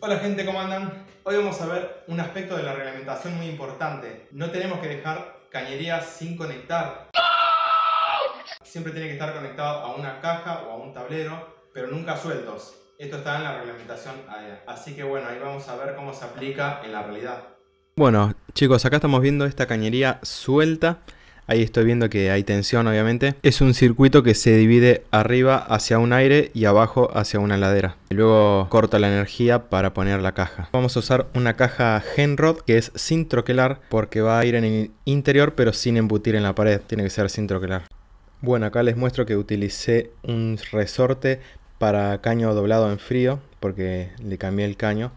Hola gente, ¿cómo andan? Hoy vamos a ver un aspecto de la reglamentación muy importante. No tenemos que dejar cañerías sin conectar. Siempre tiene que estar conectado a una caja o a un tablero, pero nunca sueltos. Esto está en la reglamentación AEA. Así que bueno, ahí vamos a ver cómo se aplica en la realidad. Bueno, chicos, acá estamos viendo esta cañería suelta. Ahí estoy viendo que hay tensión, obviamente. Es un circuito que se divide arriba hacia un aire y abajo hacia una ladera. Y luego corta la energía para poner la caja. Vamos a usar una caja Henrod que es sin troquelar porque va a ir en el interior pero sin embutir en la pared. Tiene que ser sin troquelar. Bueno, acá les muestro que utilicé un resorte para caño doblado en frío porque le cambié el caño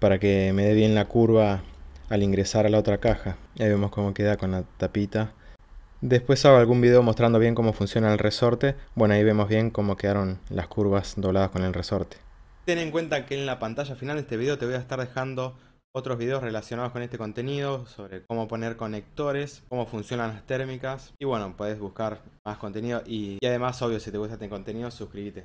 para que me dé bien la curva al ingresar a la otra caja. Ahí vemos cómo queda con la tapita. Después hago algún video mostrando bien cómo funciona el resorte. Bueno, ahí vemos bien cómo quedaron las curvas dobladas con el resorte. Ten en cuenta que en la pantalla final de este video te voy a estar dejando otros videos relacionados con este contenido, sobre cómo poner conectores, cómo funcionan las térmicas. Y bueno, puedes buscar más contenido y, además, obvio, si te gusta este contenido, suscríbete.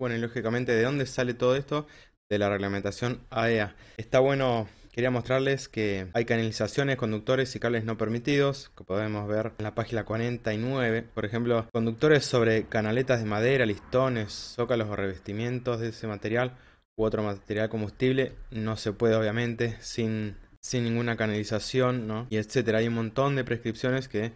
Bueno, y lógicamente, ¿de dónde sale todo esto? De la reglamentación AEA. E Está bueno quería mostrarles que hay canalizaciones, conductores y cables no permitidos, que podemos ver en la página 49. Por ejemplo, conductores sobre canaletas de madera, listones, zócalos o revestimientos de ese material u otro material combustible. No se puede, obviamente, sin, sin ninguna canalización, ¿no? Y etcétera. Hay un montón de prescripciones que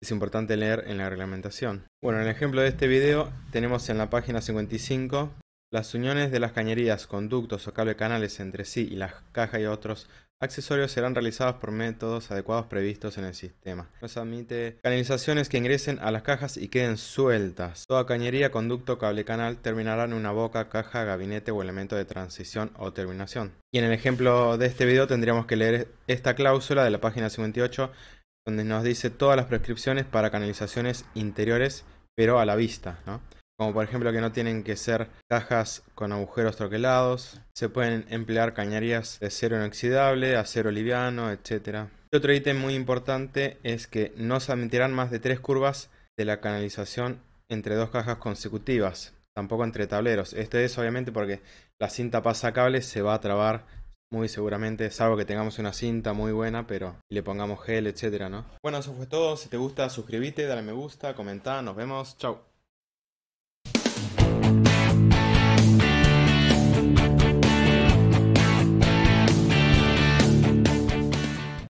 es importante leer en la reglamentación. Bueno, en el ejemplo de este video tenemos en la página 55 las uniones de las cañerías, conductos o cable canales entre sí y las cajas y otros accesorios serán realizados por métodos adecuados previstos en el sistema. No admite canalizaciones que ingresen a las cajas y queden sueltas. Toda cañería, conducto, cable canal terminará en una boca, caja, gabinete o elemento de transición o terminación. Y en el ejemplo de este video tendríamos que leer esta cláusula de la página 58 donde nos dice todas las prescripciones para canalizaciones interiores pero a la vista, ¿no? como por ejemplo que no tienen que ser cajas con agujeros troquelados, se pueden emplear cañerías de acero inoxidable, acero liviano, etc. Y otro ítem muy importante es que no se admitirán más de tres curvas de la canalización entre dos cajas consecutivas, tampoco entre tableros. Esto es obviamente porque la cinta pasa cable se va a trabar muy seguramente, salvo que tengamos una cinta muy buena, pero le pongamos gel, etcétera, ¿no? Bueno, eso fue todo. Si te gusta, suscríbete, dale me gusta, comenta, nos vemos, chao.